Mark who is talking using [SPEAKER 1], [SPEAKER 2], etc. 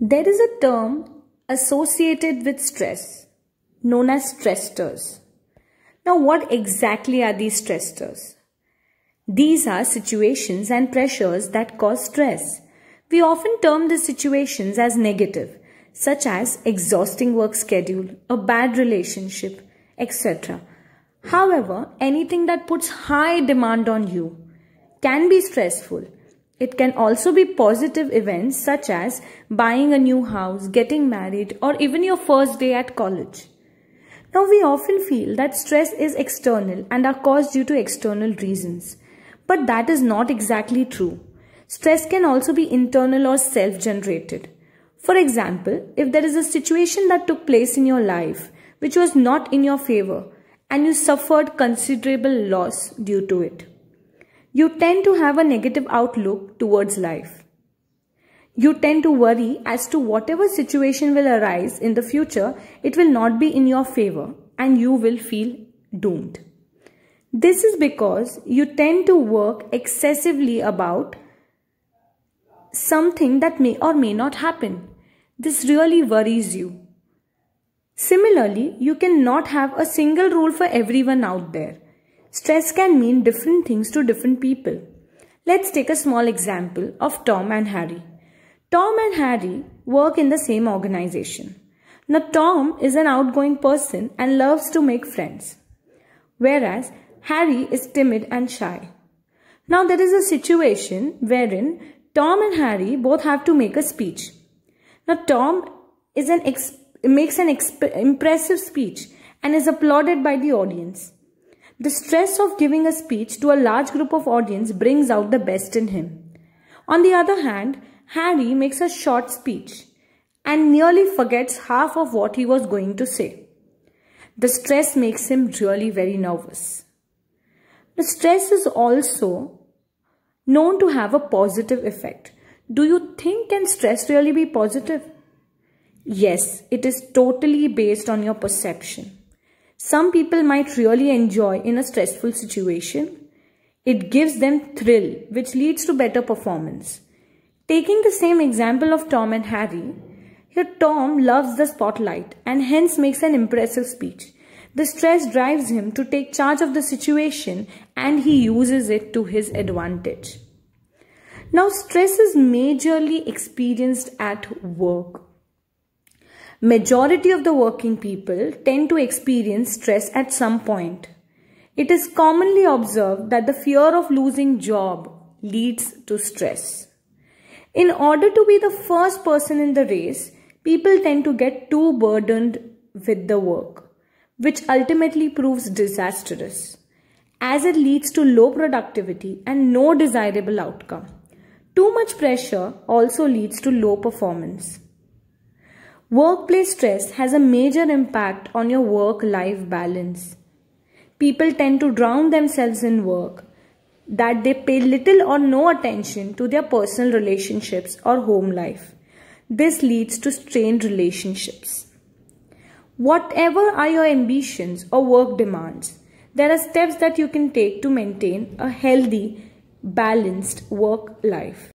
[SPEAKER 1] There is a term associated with stress known as stressors. Now what exactly are these stressors? These are situations and pressures that cause stress. We often term the situations as negative, such as exhausting work schedule, a bad relationship, etc. However, anything that puts high demand on you can be stressful it can also be positive events such as buying a new house, getting married, or even your first day at college. Now, we often feel that stress is external and are caused due to external reasons. But that is not exactly true. Stress can also be internal or self generated. For example, if there is a situation that took place in your life which was not in your favor and you suffered considerable loss due to it you tend to have a negative outlook towards life. You tend to worry as to whatever situation will arise in the future, it will not be in your favor and you will feel doomed. This is because you tend to work excessively about something that may or may not happen. This really worries you. Similarly, you cannot have a single rule for everyone out there. Stress can mean different things to different people. Let's take a small example of Tom and Harry. Tom and Harry work in the same organization. Now, Tom is an outgoing person and loves to make friends, whereas Harry is timid and shy. Now, there is a situation wherein Tom and Harry both have to make a speech. Now, Tom is an makes an impressive speech and is applauded by the audience. The stress of giving a speech to a large group of audience brings out the best in him. On the other hand, Harry makes a short speech and nearly forgets half of what he was going to say. The stress makes him really very nervous. The stress is also known to have a positive effect. Do you think can stress really be positive? Yes, it is totally based on your perception some people might really enjoy in a stressful situation. It gives them thrill, which leads to better performance. Taking the same example of Tom and Harry, here Tom loves the spotlight and hence makes an impressive speech. The stress drives him to take charge of the situation and he uses it to his advantage. Now, stress is majorly experienced at work Majority of the working people tend to experience stress at some point. It is commonly observed that the fear of losing job leads to stress. In order to be the first person in the race, people tend to get too burdened with the work, which ultimately proves disastrous as it leads to low productivity and no desirable outcome. Too much pressure also leads to low performance. Workplace stress has a major impact on your work life balance. People tend to drown themselves in work, that they pay little or no attention to their personal relationships or home life. This leads to strained relationships. Whatever are your ambitions or work demands, there are steps that you can take to maintain a healthy, balanced work life.